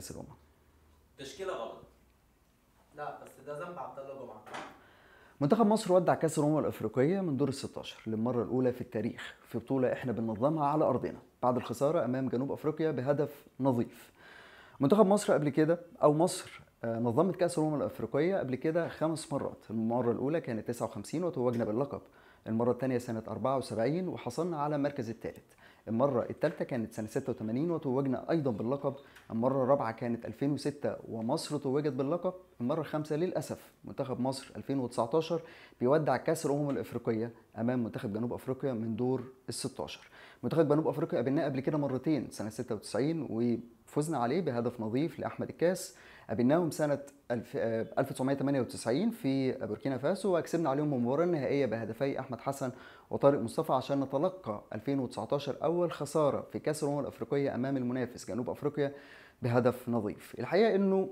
كاس الامم تشكيله غلط لا بس ده ذنب عبد الله جمعه منتخب مصر ودع كاس الامم الافريقيه من دور ال 16 للمره الاولى في التاريخ في بطوله احنا بننظمها على ارضنا بعد الخساره امام جنوب افريقيا بهدف نظيف منتخب مصر قبل كده او مصر آه، نظمت كاس الامم الافريقيه قبل كده خمس مرات المره الاولى كانت 59 وتوجنا باللقب المره الثانيه سنه 74 وحصلنا على المركز الثالث المرة الثالثة كانت سنة 86 وتوجنا أيضا باللقب المرة الرابعة كانت 2006 ومصر توجت باللقب المرة الخامسة للأسف منتخب مصر 2019 بيودع كأس الأمم الأفريقية أمام منتخب جنوب أفريقيا من دور ال 16 منتخب جنوب أفريقيا قابلناه قبل كده مرتين سنة 96 وفزنا عليه بهدف نظيف لأحمد الكاس قابلناهم سنة 1998 آه، في بوركينا فاسو وكسبنا عليهم المباراة النهائية بهدفي أحمد حسن وطارق مصطفى عشان نتلقى 2019 أول خسارة في كأس الأمم الأفريقية أمام المنافس جنوب أفريقيا بهدف نظيف الحقيقة أنه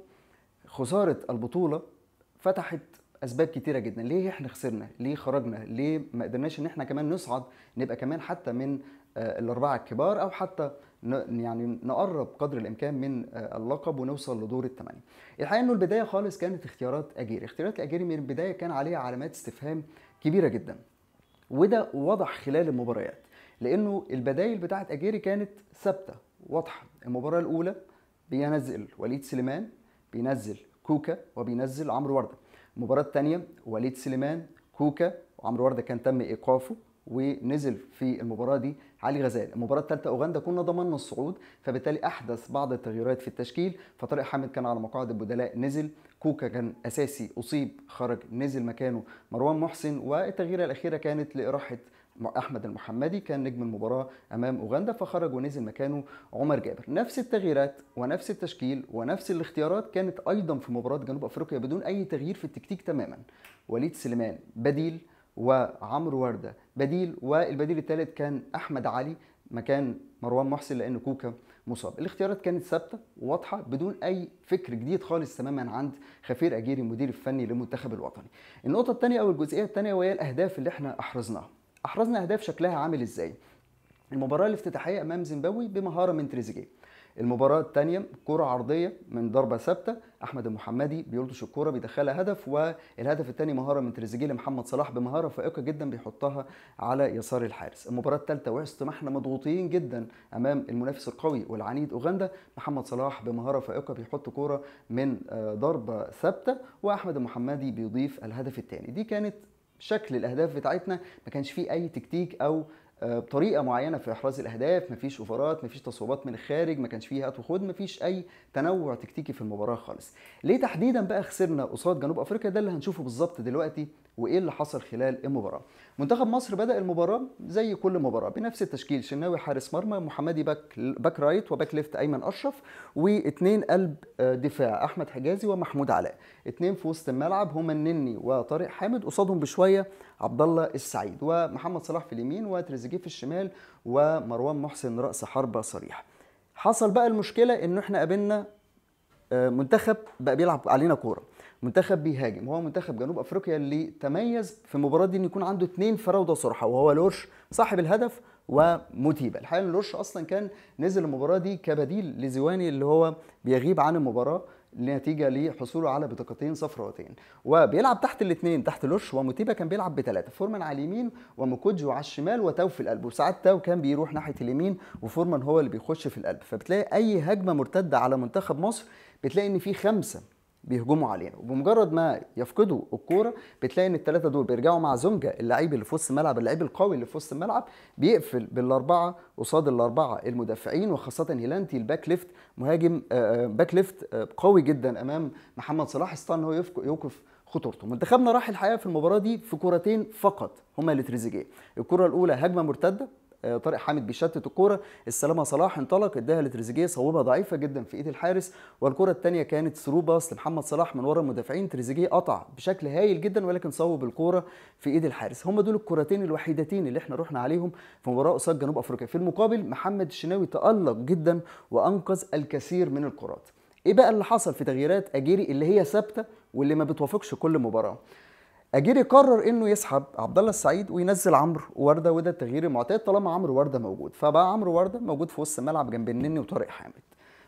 خسارة البطولة فتحت اسباب كتيره جدا ليه احنا خسرنا ليه خرجنا ليه ما قدرناش ان احنا كمان نصعد نبقى كمان حتى من آه، الاربعه الكبار او حتى يعني نقرب قدر الامكان من آه، اللقب ونوصل لدور الثمانيه. الحقيقه انه البدايه خالص كانت اختيارات اجيري، اختيارات اجيري من البدايه كان عليها علامات استفهام كبيره جدا. وده وضح خلال المباريات لانه البدايل بتاعه اجيري كانت ثابته واضحه، المباراه الاولى بينزل وليد سليمان بينزل كوكا وبينزل عمرو ورده. المباراه الثانيه وليد سليمان كوكا وعمرو ورده كان تم ايقافه ونزل في المباراه دي علي غزال المباراه الثالثه اوغندا كنا ضمننا الصعود فبالتالي احدث بعض التغييرات في التشكيل فطارق حامد كان على مقاعد البدلاء نزل كوكا كان اساسي اصيب خرج نزل مكانه مروان محسن والتغييره الاخيره كانت لاراحه احمد المحمدي كان نجم المباراه امام اوغندا فخرج ونزل مكانه عمر جابر نفس التغييرات ونفس التشكيل ونفس الاختيارات كانت ايضا في مباراه جنوب افريقيا بدون اي تغيير في التكتيك تماما وليد سليمان بديل وعمرو ورده بديل والبديل الثالث كان احمد علي مكان مروان محسن لان كوكا مصاب الاختيارات كانت ثابته وواضحه بدون اي فكر جديد خالص تماما عند خفير اجيري المدير الفني للمنتخب الوطني النقطه الثانيه او الجزئيه الثانيه وهي الاهداف اللي احنا احرزناها احرزنا اهداف شكلها عامل ازاي المباراه الافتتاحيه امام زيمبابوي بمهاره من تريزيجيه المباراه الثانيه كره عرضيه من ضربه ثابته احمد المحمدي بيلطش الكوره بيدخلها هدف والهدف الثاني مهاره من تريزيجيه لمحمد صلاح بمهاره فائقه جدا بيحطها على يسار الحارس المباراه الثالثه وسط ما احنا مضغوطين جدا امام المنافس القوي والعنيد اوغندا محمد صلاح بمهاره فائقه بيحط كوره من آه، ضربه ثابته واحمد المحمدي بيضيف الهدف الثاني دي كانت شكل الاهداف بتاعتنا ما كانش فيه اي تكتيك او آه، بطريقه معينه في احراز الاهداف مفيش اوفرات مفيش تصويبات من الخارج ما كانش فيه هات وخد مفيش اي تنوع تكتيكي في المباراه خالص ليه تحديدا بقى خسرنا قصاد جنوب افريقيا ده اللي هنشوفه بالظبط دلوقتي وايه اللي حصل خلال المباراه منتخب مصر بدا المباراه زي كل مباراه بنفس التشكيل شناوي حارس مرمى محمدي باك باك رايت وباك ليفت ايمن اشرف واثنين قلب آه، دفاع احمد حجازي ومحمود علاء اثنين في وسط الملعب هما النني وطارق حامد قصادهم بشويه عبد الله السعيد ومحمد صلاح في اليمين وتريزيجيه في الشمال ومروان محسن راس حربه صريح حصل بقى المشكله ان احنا قابلنا آه، منتخب بقى بيلعب علينا كوره منتخب بيهاجم هو منتخب جنوب افريقيا اللي تميز في المباراه دي ان يكون عنده اثنين فراوده صرحه وهو لورش صاحب الهدف وموتيبا الحقيقه لورش اصلا كان نزل المباراه دي كبديل لزواني اللي هو بيغيب عن المباراه نتيجه لحصوله على بطاقتين صفراتين وبيلعب تحت الاثنين تحت لوش وموتيبا كان بيلعب بثلاثه فورمان على اليمين ومكوجو على الشمال وتاو في القلب وساعات تاو كان بيروح ناحيه اليمين وفورمان هو اللي بيخش في القلب فبتلاقي اي هجمه مرتده على منتخب مصر بتلاقي ان في خمسه بيهجموا علينا وبمجرد ما يفقدوا الكوره بتلاقي ان الثلاثه دول بيرجعوا مع زومجا اللعيب اللي في وسط الملعب اللعيب القوي اللي في وسط الملعب بيقفل بالاربعه قصاد الاربعه المدافعين وخاصه هيلانتي الباك ليفت مهاجم آه، آه، باك ليفت آه، قوي جدا امام محمد صلاح استنى هو يوقف خطورته منتخبنا راح الحقيقه في المباراه دي في كورتين فقط هما لتريزيجيه الكره الاولى هجمه مرتده آه، طارق حامد بيشتت الكوره السلامه صلاح انطلق اداها لتريزيجيه صوبها ضعيفه جدا في ايد الحارس والكره الثانيه كانت ثرو باص لمحمد صلاح من ورا المدافعين تريزيجيه قطع بشكل هايل جدا ولكن صوب الكوره في ايد الحارس هم دول الكرتين الوحيدتين اللي احنا رحنا عليهم في مباراه قصاد جنوب افريقيا في المقابل محمد الشناوي تالق جدا وانقذ الكثير من الكرات ايه بقى اللي حصل في تغييرات اجيري اللي هي ثابته واللي ما بتوافقش كل مباراه اجيري قرر انه يسحب عبد الله السعيد وينزل عمرو ورده وده التغيير المعتاد طالما عمرو ورده موجود فبقى عمرو ورده موجود في وسط الملعب جنب النني وطارق حامد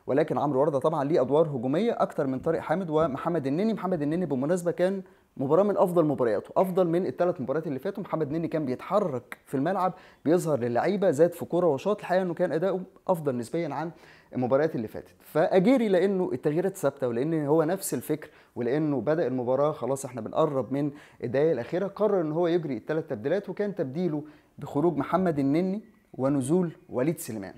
ولكن عمرو ورده طبعا ليه ادوار هجوميه اكتر من طارق حامد ومحمد النني محمد النني بالمناسبه كان مباراه من افضل مبارياته افضل من الثلاث مباريات اللي فاتوا محمد النني كان بيتحرك في الملعب بيظهر للعيبه زاد في كوره وشاط الحقيقه انه كان اداؤه افضل نسبيا عن المباريات اللي فاتت فاجيري لانه التغييرات ثابته ولان هو نفس الفكر ولانه بدا المباراه خلاص احنا بنقرب من الدقائق الاخيره قرر ان هو يجري الثلاث تبديلات وكان تبديله بخروج محمد النني ونزول وليد سليمان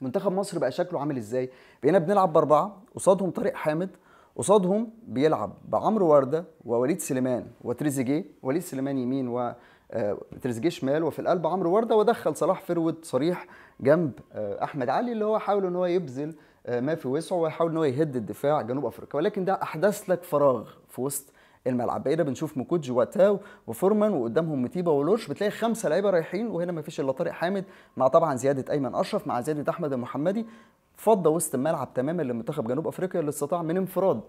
منتخب مصر بقى شكله عامل ازاي بقينا بنلعب باربعه قصادهم طارق حامد قصادهم بيلعب بعمرو ورده ووليد سليمان وتريزيجيه وليد سليمان يمين و آه، تريزيجيه شمال وفي القلب عمرو ورده ودخل صلاح فرود صريح جنب آه، احمد علي اللي هو حاول ان هو يبذل آه، ما في وسعه ويحاول ان هو يهد الدفاع جنوب افريقيا ولكن ده احدث لك فراغ في وسط الملعب بقينا بنشوف مكوتج وتاو وفورمان وقدامهم متيبه ولورش بتلاقي خمسه لعيبه رايحين وهنا ما فيش الا طارق حامد مع طبعا زياده ايمن اشرف مع زياده احمد المحمدي فضى وسط الملعب تماما لمنتخب جنوب افريقيا اللي استطاع من انفراد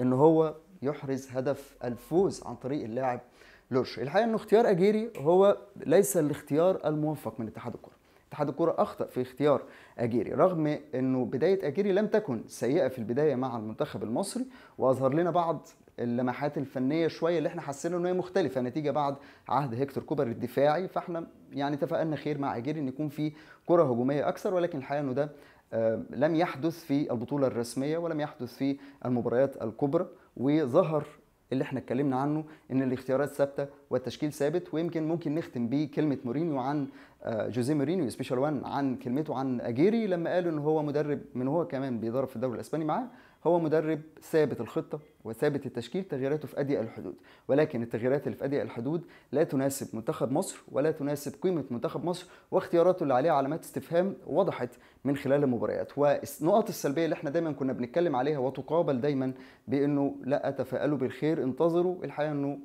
ان هو يحرز هدف الفوز عن طريق اللاعب لورش الحقيقه انه اختيار اجيري هو ليس الاختيار الموفق من اتحاد الكره اتحاد الكره اخطا في اختيار اجيري رغم انه بدايه اجيري لم تكن سيئه في البدايه مع المنتخب المصري واظهر لنا بعض اللمحات الفنيه شويه اللي احنا حسينا ان هي مختلفه نتيجه بعد عهد هيكتور كوبر الدفاعي فاحنا يعني تفائلنا خير مع اجيري ان يكون في كره هجوميه اكثر ولكن الحقيقه انه ده آه، لم يحدث في البطوله الرسميه ولم يحدث في المباريات الكبرى وظهر اللي احنا اتكلمنا عنه ان الاختيارات ثابته والتشكيل ثابت ويمكن ممكن نختم بكلمه مورينيو عن آه، جوزيه مورينيو سبيشال وان عن كلمته عن اجيري لما قال ان هو مدرب من هو كمان بيدرب في الدوري الاسباني معاه هو مدرب ثابت الخطه وثابت التشكيل تغييراته في اضيق الحدود ولكن التغييرات اللي في اضيق الحدود لا تناسب منتخب مصر ولا تناسب قيمه منتخب مصر واختياراته اللي عليها علامات استفهام وضحت من خلال المباريات والنقط السلبيه اللي احنا دايما كنا بنتكلم عليها وتقابل دايما بانه لا تفائلوا بالخير انتظروا الحقيقه انه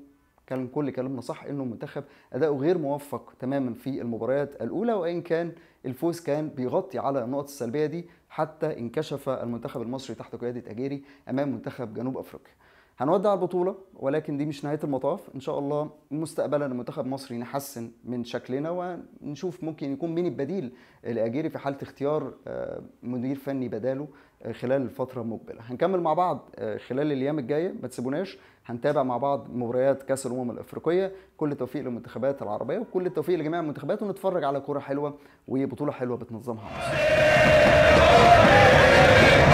كان كل كلامنا صح انه المنتخب اداؤه غير موفق تماما في المباريات الاولى وان كان الفوز كان بيغطي على النقط السلبيه دي حتى انكشف المنتخب المصري تحت قيادة أجيري أمام منتخب جنوب أفريقيا هنودع البطولة ولكن دي مش نهاية المطاف إن شاء الله مستقبلا المنتخب المصري نحسن من شكلنا ونشوف ممكن يكون مين البديل لأجيري في حالة اختيار آه، مدير فني بداله خلال الفتره المقبله هنكمل مع بعض آه، خلال الايام الجايه ما تسيبوناش هنتابع مع بعض مباريات كاس الامم الافريقيه كل التوفيق للمنتخبات العربيه وكل التوفيق لجميع المنتخبات ونتفرج على كره حلوه وبطوله حلوه بتنظمها مصر